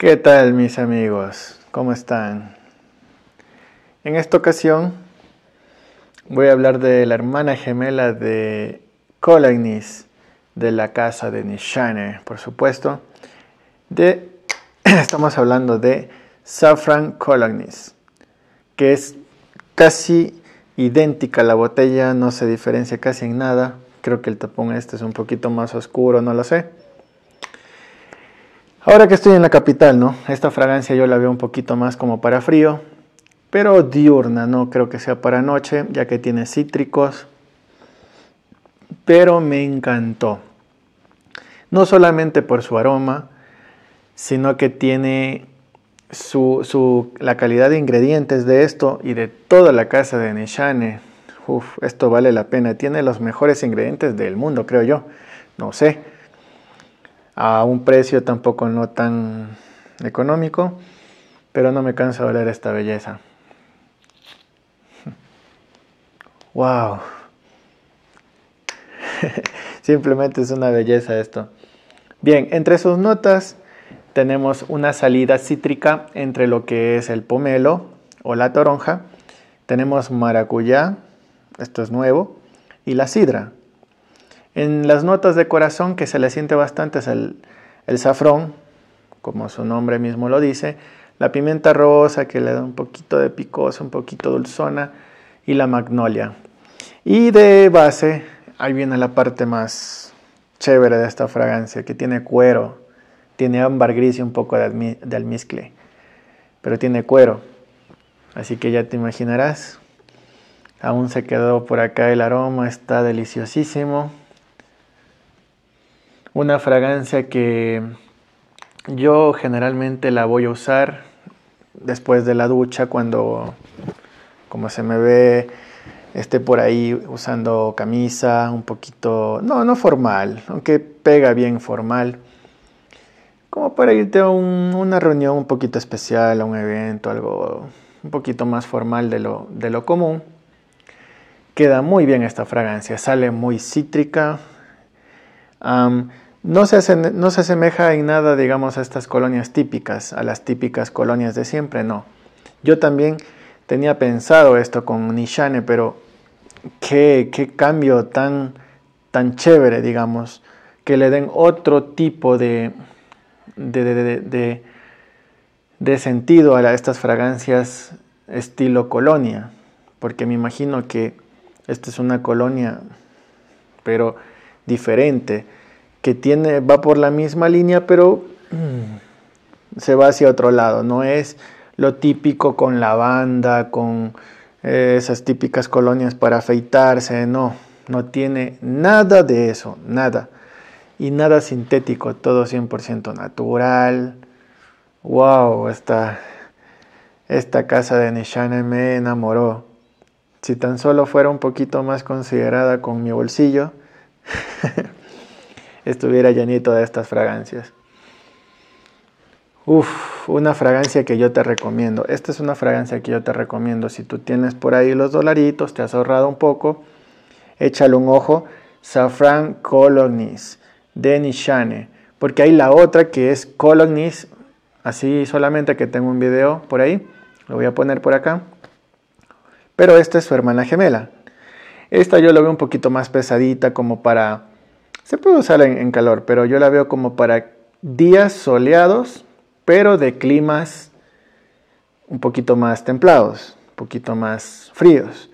¿Qué tal mis amigos? ¿Cómo están? En esta ocasión voy a hablar de la hermana gemela de Colagnis, de la casa de Nishane, por supuesto. De, estamos hablando de Safran Colagnis, que es casi idéntica a la botella, no se diferencia casi en nada. Creo que el tapón este es un poquito más oscuro, no lo sé Ahora que estoy en la capital, ¿no? Esta fragancia yo la veo un poquito más como para frío, pero diurna, no creo que sea para noche, ya que tiene cítricos. Pero me encantó. No solamente por su aroma, sino que tiene su, la calidad de ingredientes de esto y de toda la casa de Nishane. Uf, esto vale la pena. Tiene los mejores ingredientes del mundo, creo yo. No sé a un precio tampoco no tan económico, pero no me canso de oler esta belleza. ¡Wow! Simplemente es una belleza esto. Bien, entre sus notas tenemos una salida cítrica entre lo que es el pomelo o la toronja, tenemos maracuyá, esto es nuevo, y la sidra. En las notas de corazón, que se le siente bastante, es el, safrón, como su nombre mismo lo dice, la pimienta rosa, que le da un poquito de picosa, un poquito dulzona, y la magnolia. Y de base, ahí viene la parte más chévere de esta fragancia, que tiene cuero, tiene ámbar gris y un poco de almizcle, pero tiene cuero. Así que ya te imaginarás, aún se quedó por acá el aroma, está deliciosísimo. Una fragancia que yo generalmente la voy a usar después de la ducha cuando como se me ve esté por ahí usando camisa un poquito no no formal aunque pega bien formal como para irte a una reunión un poquito especial a un evento algo un poquito más formal de lo, de lo común queda muy bien esta fragancia sale muy cítrica no, se asemeja, no en nada, digamos, a estas colonias típicas, a las típicas colonias de siempre, no. Yo también tenía pensado esto con Nishane, pero qué, qué cambio tan, tan chévere, digamos, que le den otro tipo de, de, de, sentido a estas fragancias estilo colonia, porque me imagino que esta es una colonia, pero diferente, que tiene, va por la misma línea, pero se va hacia otro lado. No es lo típico con lavanda, con eh, esas típicas colonias para afeitarse, no, no tiene nada de eso, nada. Y nada sintético, todo 100% natural. ¡Wow! Esta, esta casa de Nishane me enamoró. Si tan solo fuera un poquito más considerada con mi bolsillo, estuviera llenito de estas fragancias. Uf, una fragancia que yo te recomiendo. Esta es una fragancia que yo te recomiendo. Si tú tienes por ahí los dolaritos, te has ahorrado un poco, échale un ojo. Safran Colonies de Nishane. Porque hay la otra que es Colonies, así solamente que tengo un video por ahí. Lo voy a poner por acá. Pero esta es su hermana gemela. Esta yo la veo un poquito más pesadita como para... Se puede usar en, calor, pero yo la veo como para días soleados, pero de climas un poquito más templados, un poquito más fríos.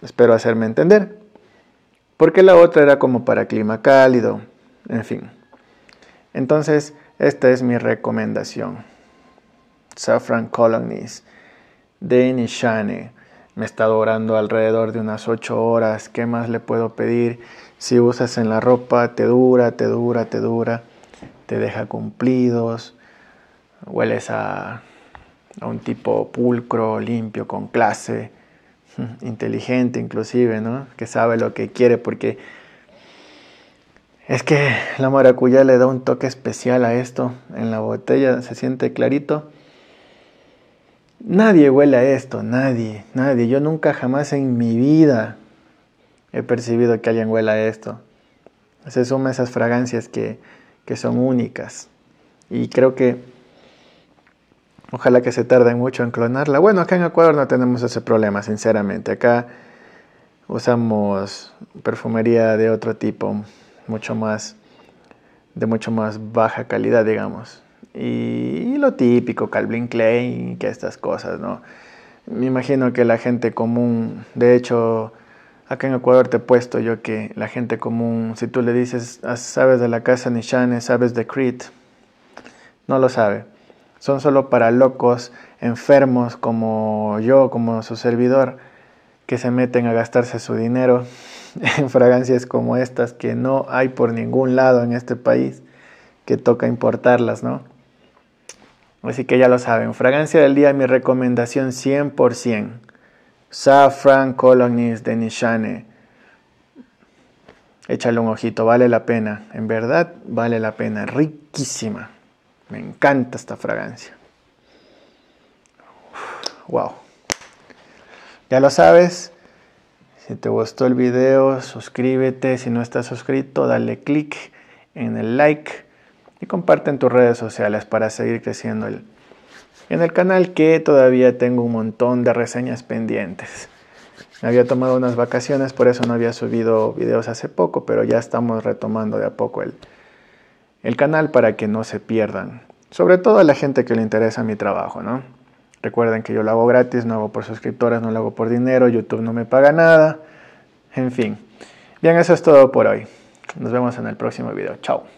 Espero hacerme entender. Porque la otra era como para clima cálido, en fin. Entonces, esta es mi recomendación. Safran Colonies de Nishane me está estado alrededor de unas 8 horas, ¿qué más le puedo pedir? Si usas en la ropa, te dura, te dura, te dura, te deja cumplidos, hueles a, a un tipo pulcro, limpio, con clase, inteligente inclusive, ¿no? Que sabe lo que quiere porque es que la maracuyá le da un toque especial a esto. En la botella se siente clarito Nadie huele a esto, nadie, nadie. Yo nunca jamás en mi vida he percibido que alguien huela a esto. Se suma esas fragancias que, son únicas. Y creo que ojalá que se tarden mucho en clonarla. Bueno, acá en Ecuador no tenemos ese problema, sinceramente. Acá usamos perfumería de otro tipo, mucho más, de mucho más baja calidad, digamos. Y, lo típico, Calvin Klein, que estas cosas, ¿no? Me imagino que la gente común, de hecho, acá en Ecuador te he puesto yo que la gente común, si tú le dices, ah, sabes de la casa Nishane, sabes de Creed? no lo sabe. Son solo para locos, enfermos como yo, como su servidor, que se meten a gastarse su dinero en fragancias como estas que no hay por ningún lado en este país, que toca importarlas, ¿no? Así que ya lo saben, fragancia del día, mi recomendación 100%. Safran Colonies de Nishane. Échale un ojito, vale la pena. En verdad, vale la pena. Riquísima. Me encanta esta fragancia. wow. Ya lo sabes. Si te gustó el video, suscríbete. Si no estás suscrito, dale click en el like y comparten tus redes sociales para seguir creciendo el, en el canal que todavía tengo un montón de reseñas pendientes. Me había tomado unas vacaciones, por eso no había subido videos hace poco, pero ya estamos retomando de a poco el, el canal para que no se pierdan. Sobre todo a la gente que le interesa mi trabajo, ¿no? Recuerden que yo lo hago gratis, no hago por suscriptores, no lo hago por dinero, YouTube no me paga nada, en fin. Bien, eso es todo por hoy. Nos vemos en el próximo video. Chao.